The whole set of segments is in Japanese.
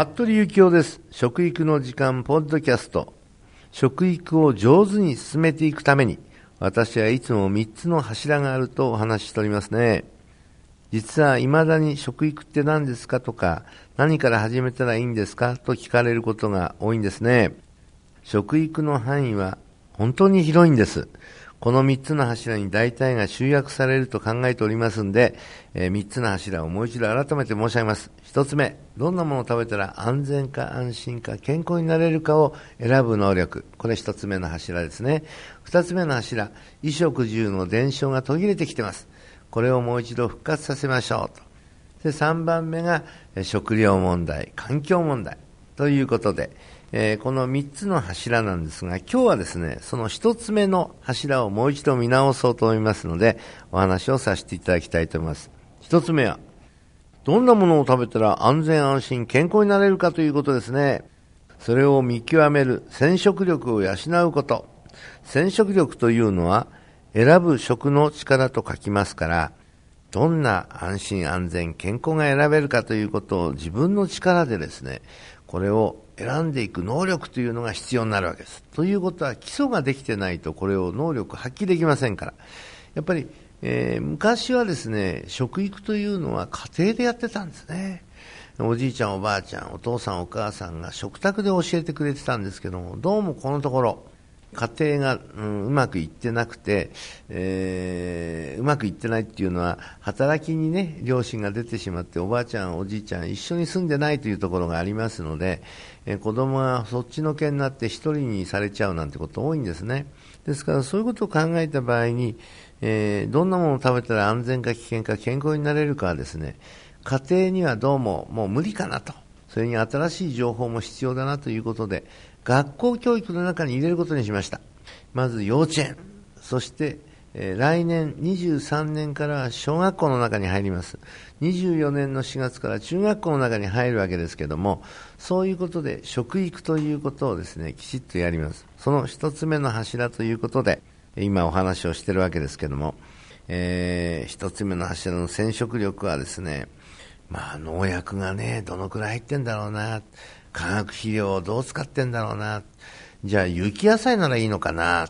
服部幸男です。食育の時間ポッドキャスト。食育を上手に進めていくために、私はいつも3つの柱があるとお話ししておりますね。実は未だに食育って何ですかとか、何から始めたらいいんですかと聞かれることが多いんですね。食育の範囲は本当に広いんです。この3つの柱に大体が集約されると考えておりますんで、えー、3つの柱をもう一度改めて申し上げます。1つ目どんなものを食べたら安全か安心か健康になれるかを選ぶ能力これ1つ目の柱ですね2つ目の柱衣食住の伝承が途切れてきてますこれをもう一度復活させましょうとで3番目が食料問題環境問題ということで、えー、この3つの柱なんですが今日はですねその1つ目の柱をもう一度見直そうと思いますのでお話をさせていただきたいと思います1つ目はどんなものを食べたら安全安心健康になれるかということですね。それを見極める染色力を養うこと。染色力というのは選ぶ食の力と書きますから、どんな安心安全健康が選べるかということを自分の力でですね、これを選んでいく能力というのが必要になるわけです。ということは基礎ができてないとこれを能力発揮できませんから、やっぱりえー、昔はですね、食育というのは家庭でやってたんですね。おじいちゃんおばあちゃん、お父さんお母さんが食卓で教えてくれてたんですけども、どうもこのところ、家庭が、うん、うまくいってなくて、えー、うまくいってないっていうのは、働きにね、両親が出てしまって、おばあちゃん、おじいちゃん、一緒に住んでないというところがありますので、えー、子供がそっちのけになって一人にされちゃうなんてこと多いんですね。ですから、そういうことを考えた場合に、えー、どんなものを食べたら安全か危険か健康になれるかはですね家庭にはどうももう無理かなとそれに新しい情報も必要だなということで学校教育の中に入れることにしましたまず幼稚園そして、えー、来年23年から小学校の中に入ります24年の4月から中学校の中に入るわけですけどもそういうことで食育ということをですねきちっとやりますその1つ目の柱ということで今お話をしているわけですけれども、えー、一つ目の柱の染色力はですね、まあ、農薬がね、どのくらい入ってんだろうな、化学肥料をどう使ってんだろうな、じゃあ雪野菜ならいいのかな、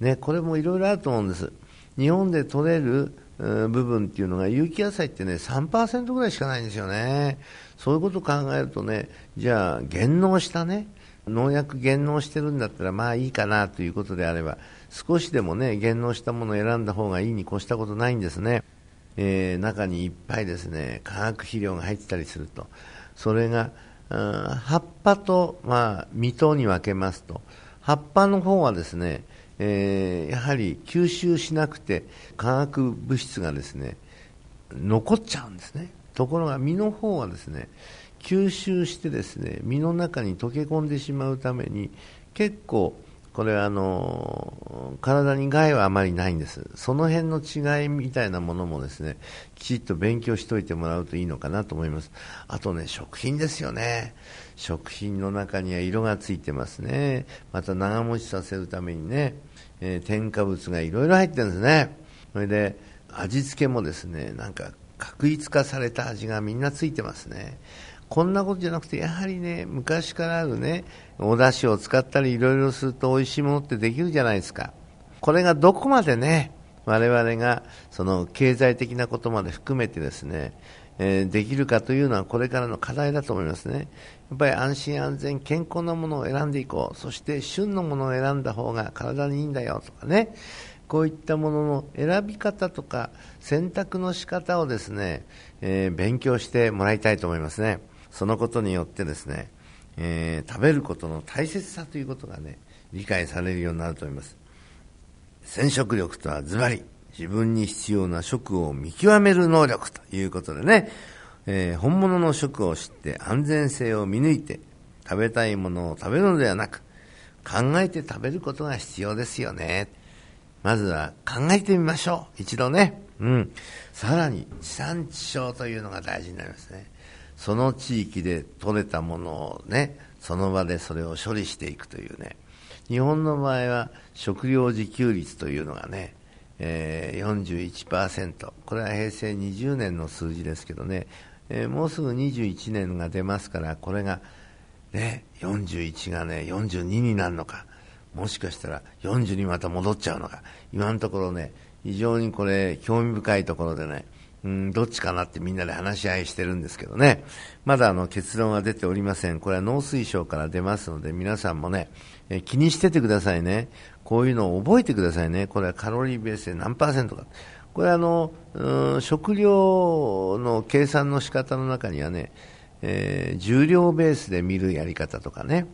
ね、これもいろいろあると思うんです。日本で取れる部分っていうのが有機野菜ってね3%ぐらいしかないんですよねそういうことを考えるとねじゃあ減農したね農薬減農してるんだったらまあいいかなということであれば少しでもね減能したものを選んだ方がいいに越したことないんですね、えー、中にいっぱいですね化学肥料が入ってたりするとそれが葉っぱと、まあ、実とに分けますと葉っぱの方はですね、えー、やはり吸収しなくて化学物質がですね残っちゃうんですねところが実の方はですね吸収してですね実の中に溶け込んでしまうために結構これあの体に害はあまりないんですその辺の違いみたいなものもですねきちっと勉強しておいてもらうといいのかなと思いますあとね食品ですよね食品の中には色がついてますねまた長持ちさせるためにね、えー、添加物がいろいろ入ってるんですねそれで味付けもですねなんか確一化された味がみんなついてますねこんなことじゃなくて、やはりね、昔からあるね、お出汁を使ったりいろいろすると美味しいものってできるじゃないですか。これがどこまでね、我々がその経済的なことまで含めてですね、えー、できるかというのはこれからの課題だと思いますね。やっぱり安心安全、健康なものを選んでいこう。そして旬のものを選んだ方が体にいいんだよとかね。こういったものの選び方とか選択の仕方をですね、えー、勉強してもらいたいと思いますね。そのことによってですね、えー、食べることの大切さということがね理解されるようになると思います染色力とはズバリ自分に必要な食を見極める能力ということでね、えー、本物の食を知って安全性を見抜いて食べたいものを食べるのではなく考えて食べることが必要ですよねまずは考えてみましょう一度ねうんさらに地産地消というのが大事になりますねその地域で取れたものをね、その場でそれを処理していくというね、日本の場合は食料自給率というのがね、えー、41%、これは平成20年の数字ですけどね、えー、もうすぐ21年が出ますから、これが、ね、41がね、42になるのか、もしかしたら40にまた戻っちゃうのか、今のところね、非常にこれ、興味深いところでね、うん、どっちかなってみんなで話し合いしてるんですけどね、まだあの結論は出ておりません、これは農水省から出ますので、皆さんもね、え気にしててくださいね、こういうのを覚えてくださいね、これはカロリーベースで何パーセントか、これはあの、うん、食料の計算の仕方の中にはね、えー、重量ベースで見るやり方とかね、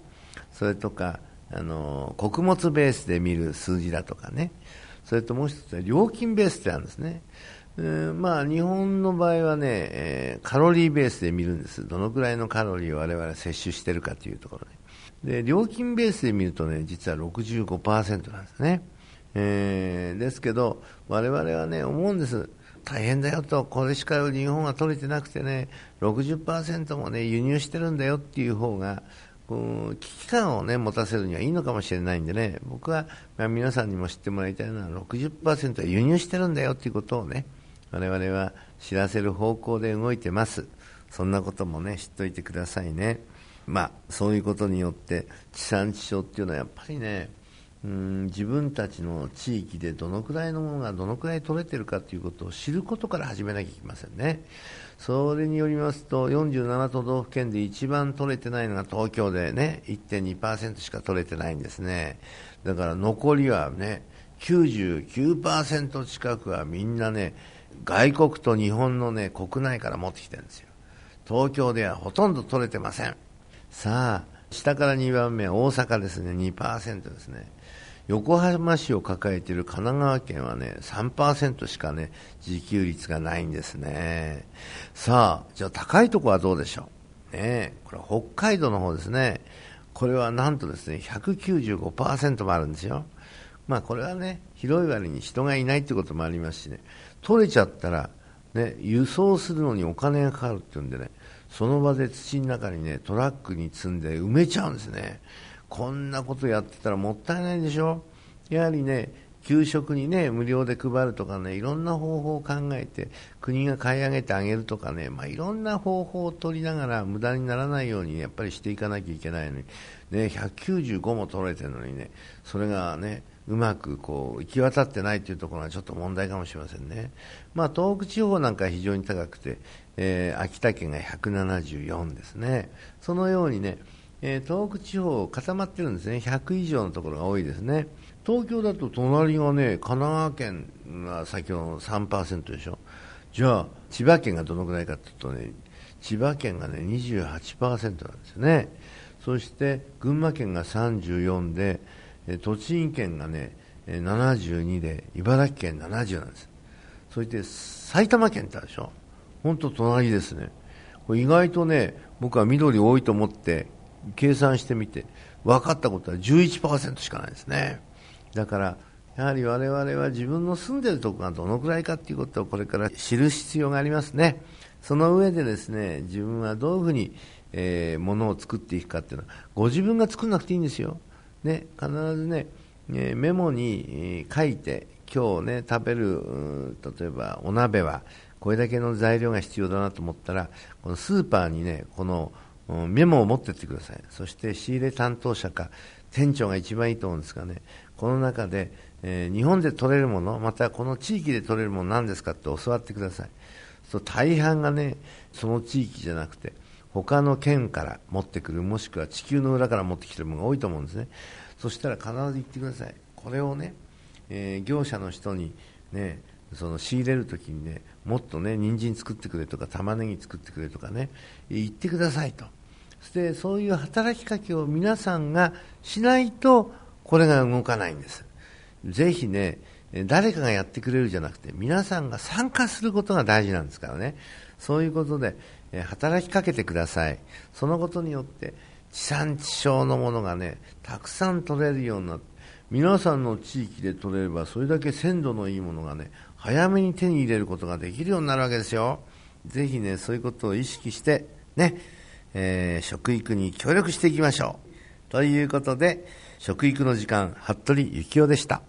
それとか、あの穀物ベースで見る数字だとかね、それともう一つは料金ベースってあるんですね。まあ、日本の場合はね、えー、カロリーベースで見るんです。どのくらいのカロリーを我々摂取してるかというところで。で、料金ベースで見るとね、実は65%なんですね。えー、ですけど、我々はね、思うんです。大変だよと、これしか日本は取れてなくてね、60%もね、輸入してるんだよっていう方が、こう危機感を、ね、持たせるにはいいのかもしれないんでね僕は、まあ、皆さんにも知ってもらいたいのは60%は輸入してるんだよということをね、我々は知らせる方向で動いてます。そんなこともね、知っておいてくださいね。まあ、そういうことによって、地産地消っていうのはやっぱりね、うん自分たちの地域でどのくらいのものがどのくらい取れてるかということを知ることから始めなきゃいけませんね。それによりますと、47都道府県で一番取れてないのが東京でね、1.2%しか取れてないんですね。だから残りはね、99%近くはみんなね、外国と日本のね、国内から持ってきてるんですよ。東京ではほとんど取れてません。さあ、下から2番目、大阪ですね、2%ですね。横浜市を抱えている神奈川県はね、3%しかね、自給率がないんですね。さあ、じゃあ高いとこはどうでしょう。ねこれ北海道の方ですね。これはなんとですね、195%もあるんですよ。まあ、これはね広い割に人がいないということもありますしね取れちゃったら、ね、輸送するのにお金がかかるっていうんでねその場で土の中にねトラックに積んで埋めちゃうんですねこんなことやってたらもったいないでしょやはりね給食にね無料で配るとかねいろんな方法を考えて国が買い上げてあげるとかね、まあ、いろんな方法を取りながら無駄にならないように、ね、やっぱりしていかなきゃいけないのに、ね、195も取れてるのにねそれがねうまくこう行き渡ってないというところがちょっと問題かもしれませんね、まあ、東北地方なんか非常に高くて、えー、秋田県が174ですね、そのようにね、えー、東北地方、固まってるんですね、100以上のところが多いですね、東京だと隣がね、神奈川県が先ほどの3%でしょ、じゃあ、千葉県がどのくらいかというとね、千葉県がね28%なんですよね、そして群馬県が34で、栃木県がね、72で、茨城県70なんです。そして埼玉県ってあるでしょ。ほんと隣ですね。これ意外とね、僕は緑多いと思って計算してみて、分かったことは11%しかないですね。だから、やはり我々は自分の住んでるとこがどのくらいかっていうことをこれから知る必要がありますね。その上でですね、自分はどういうふうに、えー、ものを作っていくかっていうのは、ご自分が作んなくていいんですよ。ね、必ずね、えー、メモに書いて、今日ね、食べる、例えばお鍋は、これだけの材料が必要だなと思ったら、このスーパーにね、このメモを持ってってください。そして仕入れ担当者か、店長が一番いいと思うんですがね、この中で、えー、日本で取れるもの、またこの地域で取れるもの何ですかって教わってください。そう大半がね、その地域じゃなくて、他の県から持ってくる、もしくは地球の裏から持ってきてるものが多いと思うんですね。そしたら必ず言ってください。これをね、えー、業者の人にね、その仕入れるときにね、もっとね、人参作ってくれとか、玉ねぎ作ってくれとかね、言ってくださいと。そしてそういう働きかけを皆さんがしないと、これが動かないんです。ぜひね、誰かがやってくれるじゃなくて、皆さんが参加することが大事なんですからね。そういうことで、働きかけてください、そのことによって地産地消のものがねたくさん取れるようになって皆さんの地域で取れればそれだけ鮮度のいいものがね早めに手に入れることができるようになるわけですよ。ぜひねそういうことを意識してね、えー、食育に協力していきましょう。ということで食育の時間服部幸男でした。